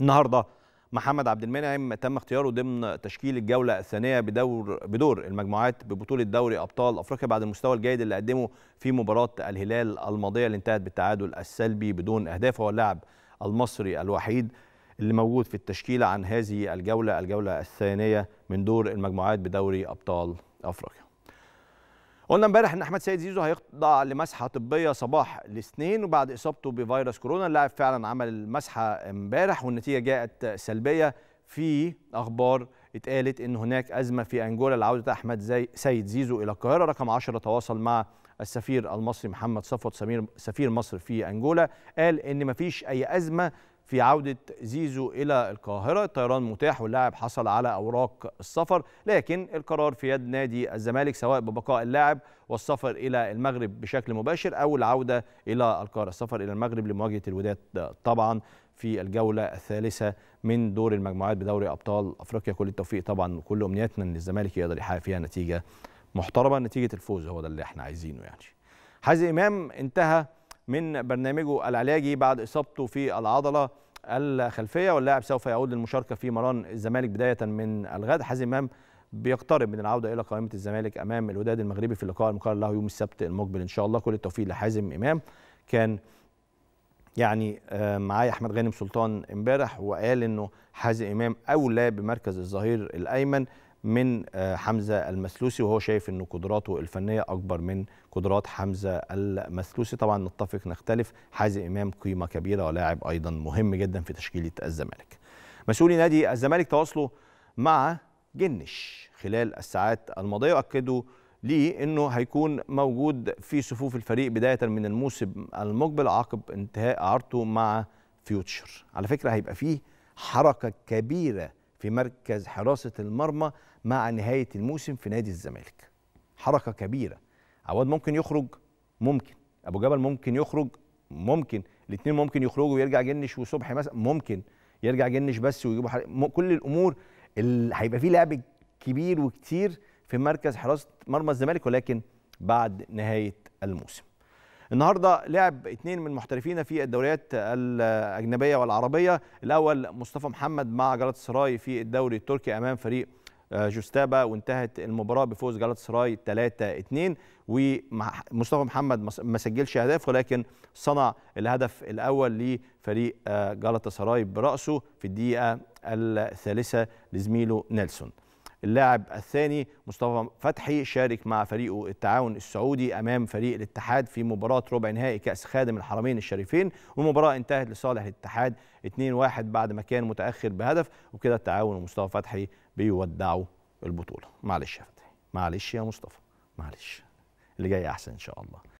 النهارده محمد عبد المنعم تم اختياره ضمن تشكيل الجوله الثانيه بدور بدور المجموعات ببطوله دوري ابطال افريقيا بعد المستوى الجيد اللي قدمه في مباراه الهلال الماضيه اللي انتهت بالتعادل السلبي بدون اهداف هو اللاعب المصري الوحيد اللي موجود في التشكيله عن هذه الجوله الجوله الثانيه من دور المجموعات بدوري ابطال افريقيا قلنا امبارح ان احمد سيد زيزو هيخضع لمسحه طبيه صباح الاثنين وبعد اصابته بفيروس كورونا اللاعب فعلا عمل المسحه امبارح والنتيجه جاءت سلبيه في اخبار اتقالت ان هناك ازمه في انجولا لعوده احمد زي سيد زيزو الى القاهره رقم 10 تواصل مع السفير المصري محمد صفوت سمير سفير مصر في انجولا قال ان مفيش اي ازمه في عودة زيزو إلى القاهرة الطيران متاح واللاعب حصل على أوراق السفر لكن القرار في يد نادي الزمالك سواء ببقاء اللاعب والسفر إلى المغرب بشكل مباشر أو العودة إلى القاهرة السفر إلى المغرب لمواجهة الوداد طبعا في الجولة الثالثة من دور المجموعات بدوري أبطال أفريقيا كل التوفيق طبعا وكل أمنياتنا أن الزمالك يقدر يحقق فيها نتيجة محترمة نتيجة الفوز هو ده اللي احنا عايزينه يعني حازم إمام انتهى من برنامجه العلاجي بعد إصابته في العضلة الخلفية واللاعب سوف يعود للمشاركة في مران الزمالك بداية من الغد حازم إمام بيقترب من العودة إلى قائمة الزمالك أمام الوداد المغربي في اللقاء المقرر له يوم السبت المقبل إن شاء الله كل التوفيق لحازم إمام كان يعني آه، معايا احمد غانم سلطان امبارح وقال انه حازم امام اولى بمركز الظهير الايمن من آه، حمزه المسلوسي وهو شايف ان قدراته الفنيه اكبر من قدرات حمزه المسلوسي طبعا نتفق نختلف حازم امام قيمه كبيره ولاعب ايضا مهم جدا في تشكيله الزمالك مسؤولي نادي الزمالك تواصلوا مع جنش خلال الساعات الماضيه واكدوا ليه انه هيكون موجود في صفوف الفريق بدايه من الموسم المقبل عقب انتهاء عرضه مع فيوتشر على فكره هيبقى فيه حركه كبيره في مركز حراسة المرمى مع نهاية الموسم في نادي الزمالك حركة كبيرة عواد ممكن يخرج ممكن أبو جبل ممكن يخرج ممكن الاثنين ممكن يخرجوا ويرجع جنش وصبحي مثلا ممكن يرجع جنش بس ويجيبوا حل... كل الامور اللي هيبقى فيه لعب كبير وكتير في مركز حراسه مرمى الزمالك ولكن بعد نهايه الموسم النهارده لعب اثنين من محترفينا في الدوريات الاجنبيه والعربيه الاول مصطفى محمد مع جلطة سراي في الدوري التركي امام فريق آه، جوستابا وانتهت المباراه بفوز جلطة سراي 3-2 ومصطفى محمد ما سجلش اهداف ولكن صنع الهدف الاول لفريق آه، جلطة سراي براسه في الدقيقه الثالثه لزميله نيلسون اللاعب الثاني مصطفى فتحي شارك مع فريقه التعاون السعودي امام فريق الاتحاد في مباراه ربع نهائي كاس خادم الحرمين الشريفين والمباراه انتهت لصالح الاتحاد 2-1 بعد ما كان متاخر بهدف وكده التعاون ومصطفى فتحي بيودعوا البطوله معلش يا فتحي معلش يا مصطفى معلش اللي جاي احسن ان شاء الله